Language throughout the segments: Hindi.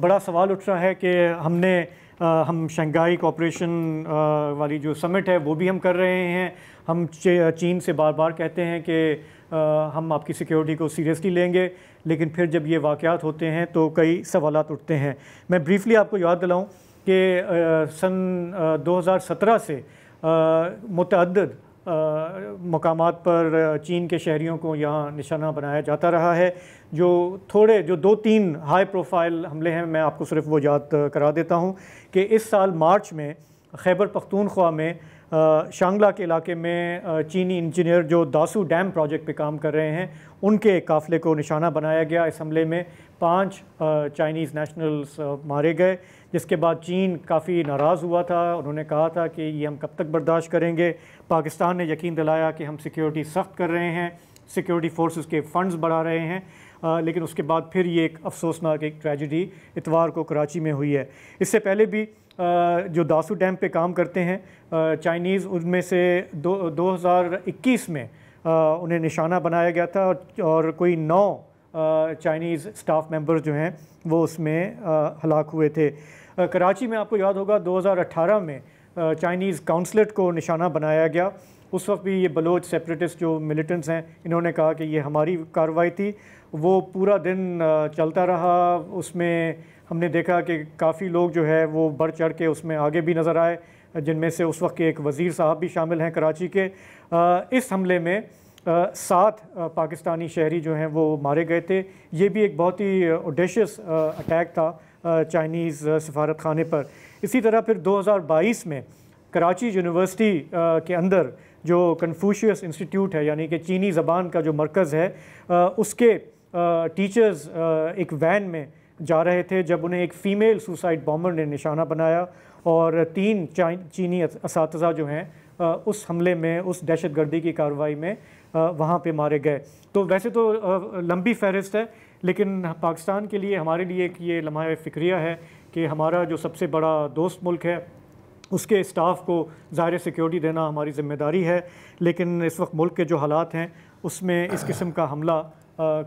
बड़ा सवाल उठ रहा है कि हमने आ, हम शंघाई कॉपरेशन वाली जो समिट है वो भी हम कर रहे हैं हम चीन से बार बार कहते हैं कि हम आपकी सिक्योरिटी को सीरियसली लेंगे लेकिन फिर जब ये वाक़ात होते हैं तो कई सवाल उठते हैं मैं ब्रीफली आपको याद दिलाऊँ कि सन 2017 से मतदद मकाम पर चीन के शहरीों को यहाँ निशाना बनाया जाता रहा है जो थोड़े जो दो तीन हाई प्रोफाइल हमले हैं मैं आपको सिर्फ वो याद करा देता हूँ कि इस साल मार्च में खैबर पख्तूनख्वा में शांगला के इलाके में चीनी इंजीनियर जो दासू डैम प्रोजेक्ट पे काम कर रहे हैं उनके काफ़िले को निशाना बनाया गया इस हमले में पाँच चाइनीज़ नेशनल्स मारे गए जिसके बाद चीन काफ़ी नाराज़ हुआ था उन्होंने कहा था कि ये हम कब तक बर्दाश्त करेंगे पाकिस्तान ने यकीन दिलाया कि हम सिक्योरिटी सख्त कर रहे हैं सिक्योरिटी फोर्सेस के फंड्स बढ़ा रहे हैं आ, लेकिन उसके बाद फिर ये एक अफसोसनाक एक ट्रेजिडी इतवार को कराची में हुई है इससे पहले भी जो दासू डैम पे काम करते हैं चाइनीज़ उनमें से दो दो में उन्हें निशाना बनाया गया था और कोई नौ चाइनीज़ स्टाफ मेंबर जो हैं वो उसमें हलाक हुए थे कराची में आपको याद होगा 2018 में चाइनीज़ काउंसलेट को निशाना बनाया गया उस वक्त भी ये बलोच सेपरेटिस्ट जो मिलिटेंट्स हैं इन्होंने कहा कि ये हमारी कार्रवाई थी वो पूरा दिन चलता रहा उसमें हमने देखा कि काफ़ी लोग जो है वो बढ़ चढ़ के उसमें आगे भी नज़र आए जिनमें से उस वक्त के एक वज़ीर साहब भी शामिल हैं कराची के इस हमले में सात पाकिस्तानी शहरी जो हैं वो मारे गए थे ये भी एक बहुत ही ओडेशियस अटैक था चाइनीज़ सफारत खाने पर इसी तरह फिर 2022 में कराची यूनिवर्सिटी के अंदर जो कन्फ्यूशियस इंस्टीट्यूट है यानी कि चीनी ज़बान का जो मरकज़ है उसके टीचर्स एक वैन में जा रहे थे जब उन्हें एक फ़ीमेल सुसाइड बॉम्बर ने निशाना बनाया और तीन चीनी इस जो हैं उस हमले में उस दहशतगर्दी की कार्रवाई में वहाँ पे मारे गए तो वैसे तो लंबी फहरिस्त है लेकिन पाकिस्तान के लिए हमारे लिए एक ये लम्हा फ़िक्रिया है कि हमारा जो सबसे बड़ा दोस्त मुल्क है उसके स्टाफ को ज़ाहिर सिक्योरिटी देना हमारी जिम्मेदारी है लेकिन इस वक्त मुल्क के जो हालात हैं उसमें इस किस्म का हमला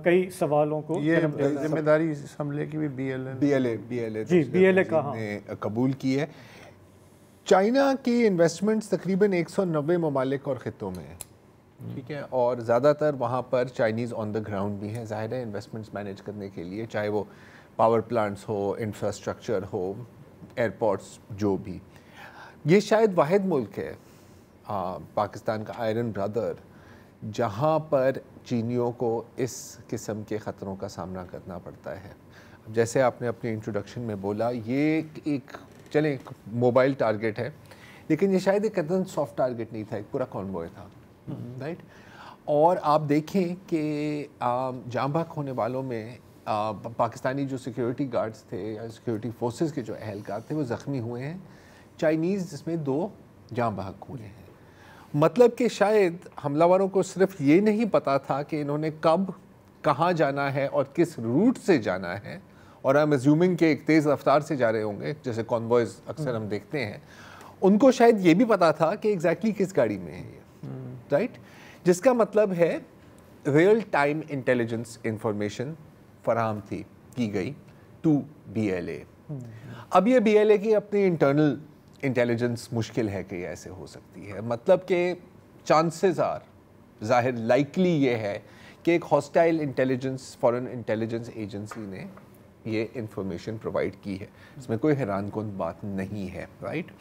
कई सवालों को ये जिम्मेदारी इस हमले की भी B L A B L A जी बी एल ए कहा कबूल की है चाइना की इन्वेस्टमेंट्स तकरीबन 190 ममालिक और ख़ितों में है ठीक है और ज़्यादातर वहाँ पर चाइनीज़ ऑन द ग्राउंड भी हैं ज़ाहिर है इन्वेस्टमेंट्स मैनेज करने के लिए चाहे वो पावर प्लांट्स हो इंफ्रास्ट्रक्चर हो एयरपोर्ट्स जो भी ये शायद वाद मुल्क है आ, पाकिस्तान का आयरन ब्रदर जहाँ पर चीनीों को इस किस्म के ख़तरों का सामना करना पड़ता है जैसे आपने अपने इंट्रोडक्शन में बोला ये एक चलें एक मोबाइल टारगेट है लेकिन ये शायद एक एकदम सॉफ्ट टारगेट नहीं था एक पूरा कॉन्वॉय था राइट और आप देखें कि जाम होने वालों में पाकिस्तानी जो सिक्योरिटी गार्ड्स थे या सिक्योरिटी फोर्सेस के जो अहलकार थे वो ज़ख्मी हुए हैं चाइनीज़ जिसमें दो जाम बहक हुए हैं मतलब कि शायद हमलावरों को सिर्फ ये नहीं पता था कि इन्होंने कब कहाँ जाना है और किस रूट से जाना है और आई एम एज्यूमिंग के एक तेज़ रफ्तार से जा रहे होंगे जैसे कॉन्वॉयज अक्सर हम देखते हैं उनको शायद ये भी पता था कि एग्जैक्टली exactly किस गाड़ी में है ये राइट जिसका मतलब है रियल टाइम इंटेलिजेंस इंफॉर्मेशन फराहम थी की गई टू बी एल ए अब ये बी एल ए की अपनी इंटरनल इंटेलिजेंस मुश्किल है कि ऐसे हो सकती है मतलब कि चांसेस आर जाहिर लाइकली ये है कि एक hostile intelligence foreign intelligence agency ने ये इंफॉर्मेशन प्रोवाइड की है इसमें कोई हैरान कन बात नहीं है राइट